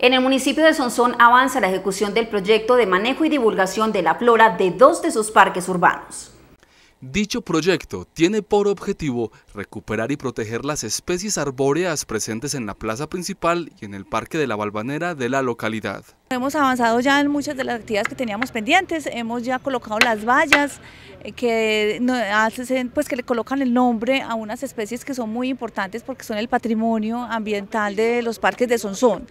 En el municipio de Sonsón avanza la ejecución del proyecto de manejo y divulgación de la flora de dos de sus parques urbanos. Dicho proyecto tiene por objetivo recuperar y proteger las especies arbóreas presentes en la plaza principal y en el Parque de la Balvanera de la localidad. Hemos avanzado ya en muchas de las actividades que teníamos pendientes, hemos ya colocado las vallas eh, que, pues, que le colocan el nombre a unas especies que son muy importantes porque son el patrimonio ambiental de los parques de Sonsón.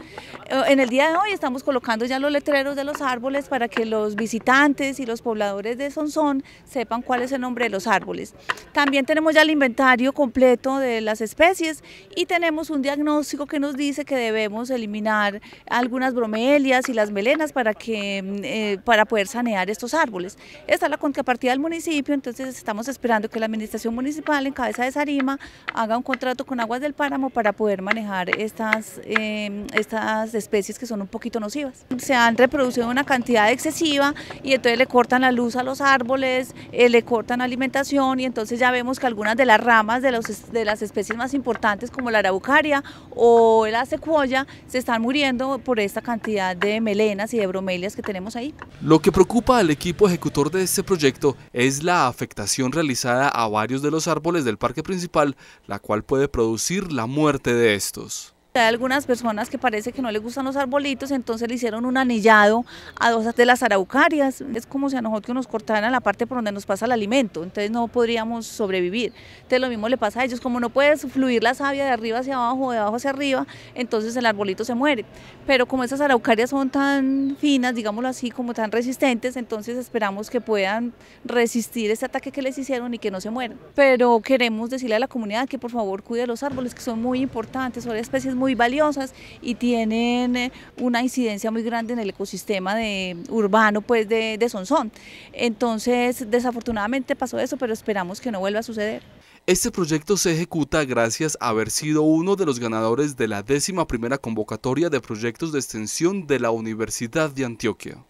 Eh, en el día de hoy estamos colocando ya los letreros de los árboles para que los visitantes y los pobladores de Sonsón sepan cuál es el nombre de los árboles. También tenemos ya el inventario completo de las especies y tenemos un diagnóstico que nos dice que debemos eliminar algunas bromelias, y las melenas para, que, mm, eh, para poder sanear estos árboles. Esta es la contrapartida del municipio, entonces estamos esperando que la administración municipal en cabeza de Sarima haga un contrato con Aguas del Páramo para poder manejar estas, em, estas especies que son un poquito nocivas. Se han reproducido una cantidad excesiva y entonces le cortan la luz a los árboles, eh, le cortan alimentación y entonces ya vemos que algunas de las ramas de, los, de las especies más importantes como la araucaria o la secuoya se están muriendo por esta cantidad de melenas y de bromelias que tenemos ahí. Lo que preocupa al equipo ejecutor de este proyecto es la afectación realizada a varios de los árboles del parque principal, la cual puede producir la muerte de estos hay algunas personas que parece que no les gustan los arbolitos, entonces le hicieron un anillado a dos de las araucarias. Es como si a nosotros nos cortaran a la parte por donde nos pasa el alimento, entonces no podríamos sobrevivir. Entonces lo mismo le pasa a ellos, como no puede fluir la savia de arriba hacia abajo, de abajo hacia arriba, entonces el arbolito se muere. Pero como esas araucarias son tan finas, digámoslo así, como tan resistentes, entonces esperamos que puedan resistir este ataque que les hicieron y que no se mueran. Pero queremos decirle a la comunidad que por favor cuide los árboles, que son muy importantes, son especies muy valiosas y tienen eh, una incidencia muy grande en el ecosistema de, urbano pues de, de Sonsón. Entonces, desafortunadamente pasó eso, pero esperamos que no vuelva a suceder. Este proyecto se ejecuta gracias a haber sido uno de los ganadores de la décima primera convocatoria de proyectos de extensión de la Universidad de Antioquia.